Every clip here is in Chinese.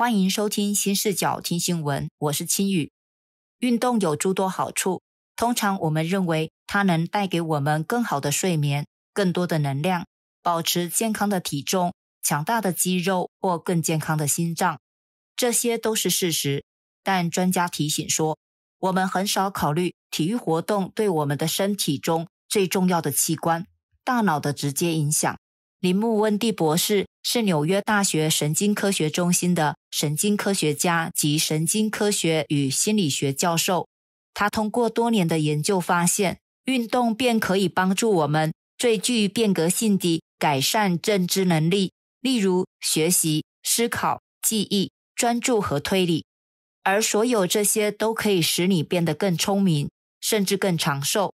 欢迎收听新视角听新闻，我是青宇。运动有诸多好处，通常我们认为它能带给我们更好的睡眠、更多的能量、保持健康的体重、强大的肌肉或更健康的心脏，这些都是事实。但专家提醒说，我们很少考虑体育活动对我们的身体中最重要的器官——大脑的直接影响。林木温蒂博士是纽约大学神经科学中心的神经科学家及神经科学与心理学教授。他通过多年的研究发现，运动便可以帮助我们最具变革性的改善认知能力，例如学习、思考、记忆、专注和推理，而所有这些都可以使你变得更聪明，甚至更长寿。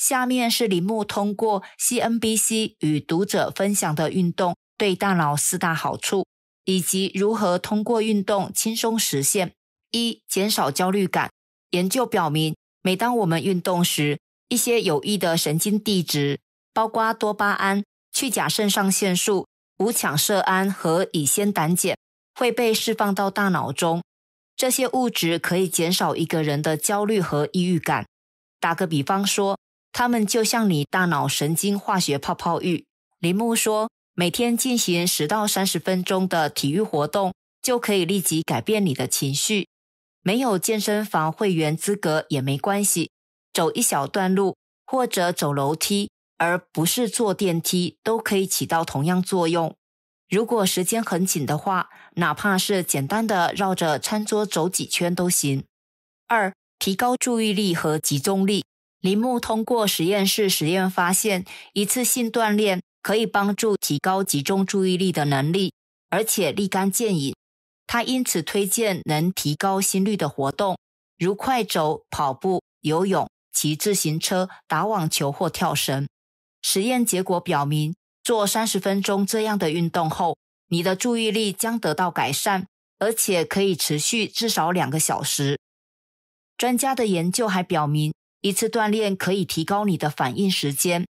下面是李牧通过 CNBC 与读者分享的运动对大脑四大好处，以及如何通过运动轻松实现：一、减少焦虑感。研究表明，每当我们运动时，一些有益的神经递质，包括多巴胺、去甲肾上腺素、五羟色胺和乙酰胆碱，会被释放到大脑中。这些物质可以减少一个人的焦虑和抑郁感。打个比方说，他们就像你大脑神经化学泡泡浴。林木说，每天进行十到三十分钟的体育活动，就可以立即改变你的情绪。没有健身房会员资格也没关系，走一小段路或者走楼梯，而不是坐电梯，都可以起到同样作用。如果时间很紧的话，哪怕是简单的绕着餐桌走几圈都行。二、提高注意力和集中力。铃木通过实验室实验发现，一次性锻炼可以帮助提高集中注意力的能力，而且立竿见影。他因此推荐能提高心率的活动，如快走、跑步、游泳、骑自行车、打网球或跳绳。实验结果表明，做三十分钟这样的运动后，你的注意力将得到改善，而且可以持续至少两个小时。专家的研究还表明。一次锻炼可以提高你的反应时间。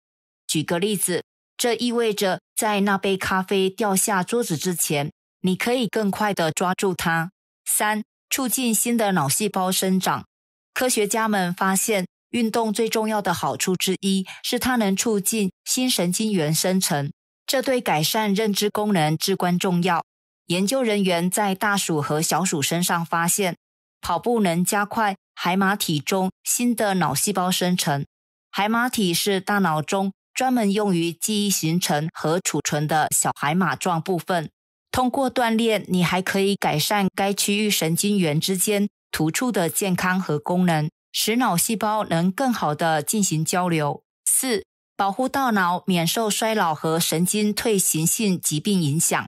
举个例子，这意味着在那杯咖啡掉下桌子之前，你可以更快地抓住它。三、促进新的脑细胞生长。科学家们发现，运动最重要的好处之一是它能促进新神经元生成，这对改善认知功能至关重要。研究人员在大鼠和小鼠身上发现，跑步能加快。海马体中新的脑细胞生成。海马体是大脑中专门用于记忆形成和储存的小海马状部分。通过锻炼，你还可以改善该区域神经元之间突触的健康和功能，使脑细胞能更好的进行交流。四、保护大脑免受衰老和神经退行性疾病影响。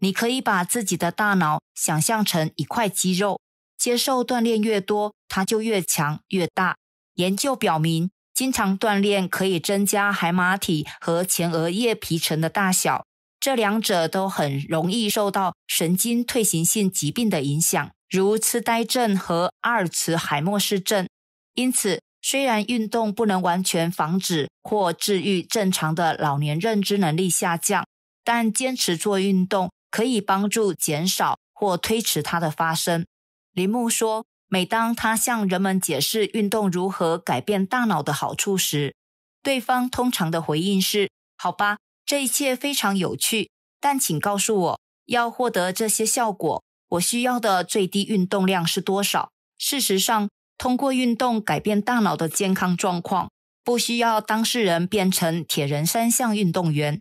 你可以把自己的大脑想象成一块肌肉。接受锻炼越多，它就越强越大。研究表明，经常锻炼可以增加海马体和前额叶皮层的大小，这两者都很容易受到神经退行性疾病的影响，如痴呆症和阿尔茨海默氏症。因此，虽然运动不能完全防止或治愈正常的老年认知能力下降，但坚持做运动可以帮助减少或推迟它的发生。铃木说：“每当他向人们解释运动如何改变大脑的好处时，对方通常的回应是：‘好吧，这一切非常有趣，但请告诉我要获得这些效果，我需要的最低运动量是多少？’事实上，通过运动改变大脑的健康状况，不需要当事人变成铁人三项运动员。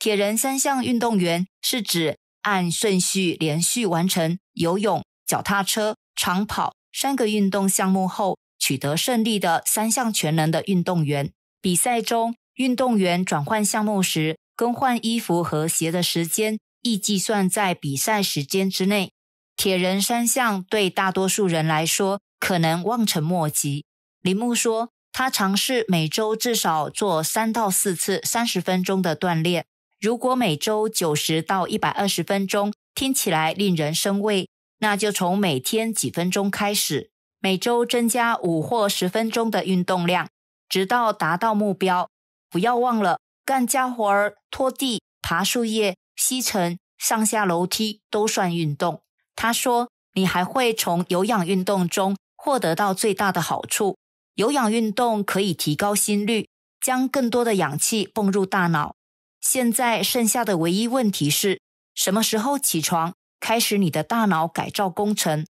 铁人三项运动员是指按顺序连续完成游泳、脚踏车。”长跑三个运动项目后取得胜利的三项全能的运动员，比赛中运动员转换项目时更换衣服和鞋的时间亦计算在比赛时间之内。铁人三项对大多数人来说可能望尘莫及。铃木说，他尝试每周至少做三到四次三十分钟的锻炼，如果每周九十到一百二十分钟，听起来令人生畏。那就从每天几分钟开始，每周增加五或十分钟的运动量，直到达到目标。不要忘了，干家务、拖地、爬树叶、吸尘、上下楼梯都算运动。他说，你还会从有氧运动中获得到最大的好处。有氧运动可以提高心率，将更多的氧气泵入大脑。现在剩下的唯一问题是，什么时候起床？开始你的大脑改造工程。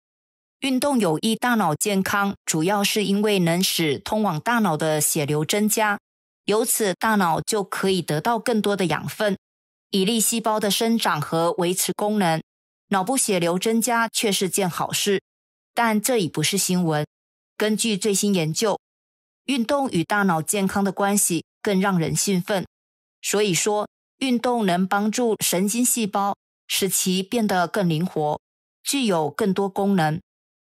运动有益大脑健康，主要是因为能使通往大脑的血流增加，由此大脑就可以得到更多的养分，以利细胞的生长和维持功能。脑部血流增加却是件好事，但这已不是新闻。根据最新研究，运动与大脑健康的关系更让人兴奋。所以说，运动能帮助神经细胞。使其变得更灵活，具有更多功能。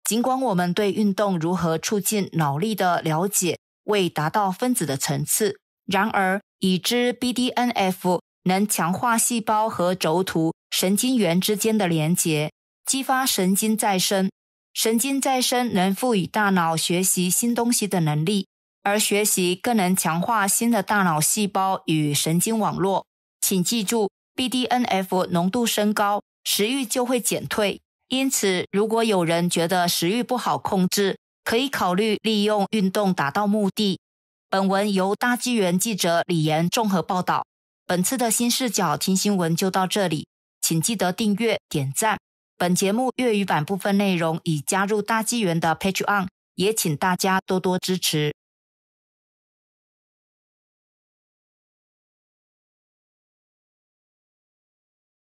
尽管我们对运动如何促进脑力的了解未达到分子的层次，然而已知 BDNF 能强化细胞和轴突神经元之间的连接，激发神经再生。神经再生能赋予大脑学习新东西的能力，而学习更能强化新的大脑细胞与神经网络。请记住。BDNF 浓度升高，食欲就会减退。因此，如果有人觉得食欲不好控制，可以考虑利用运动达到目的。本文由大纪元记者李岩综合报道。本次的新视角听新闻就到这里，请记得订阅、点赞。本节目粤语版部分内容已加入大纪元的 Patreon，也请大家多多支持。